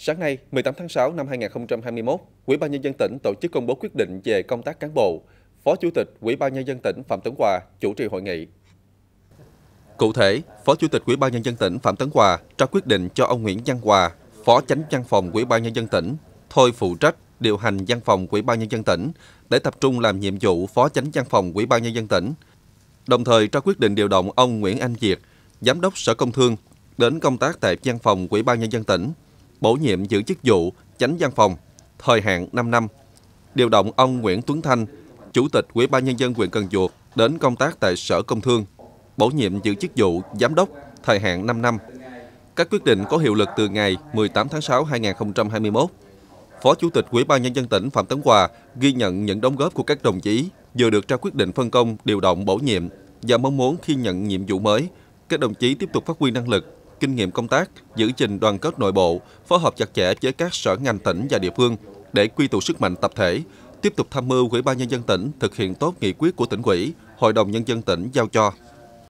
Sáng nay, 18 tháng 6 năm 2021, Ủy ban nhân dân tỉnh tổ chức công bố quyết định về công tác cán bộ. Phó Chủ tịch Ủy ban nhân dân tỉnh Phạm Tấn Hòa chủ trì hội nghị. Cụ thể, Phó Chủ tịch Ủy ban nhân dân tỉnh Phạm Tấn Hòa ra quyết định cho ông Nguyễn Văn Hòa, Phó Chánh văn phòng Ủy ban nhân dân tỉnh, thôi phụ trách điều hành văn phòng Ủy ban nhân dân tỉnh để tập trung làm nhiệm vụ Phó Chánh văn phòng Ủy ban nhân dân tỉnh. Đồng thời ra quyết định điều động ông Nguyễn Anh Việt, Giám đốc Sở Công Thương đến công tác tại văn phòng Ủy ban nhân dân tỉnh bổ nhiệm giữ chức vụ chánh văn phòng, thời hạn 5 năm. Điều động ông Nguyễn Tuấn Thanh, Chủ tịch Ủy ban Nhân dân huyện Cần Duộc đến công tác tại Sở Công Thương, bổ nhiệm giữ chức vụ giám đốc, thời hạn 5 năm. Các quyết định có hiệu lực từ ngày 18 tháng 6 2021. Phó Chủ tịch Ủy ban nhân dân tỉnh Phạm Tấn Hòa ghi nhận những đóng góp của các đồng chí vừa được ra quyết định phân công điều động bổ nhiệm và mong muốn khi nhận nhiệm vụ mới, các đồng chí tiếp tục phát huy năng lực, kinh nghiệm công tác, giữ gìn đoàn kết nội bộ, phối hợp chặt chẽ với các sở ngành tỉnh và địa phương để quy tụ sức mạnh tập thể, tiếp tục tham mưu Ủy ban nhân dân tỉnh thực hiện tốt nghị quyết của tỉnh ủy, Hội đồng nhân dân tỉnh giao cho.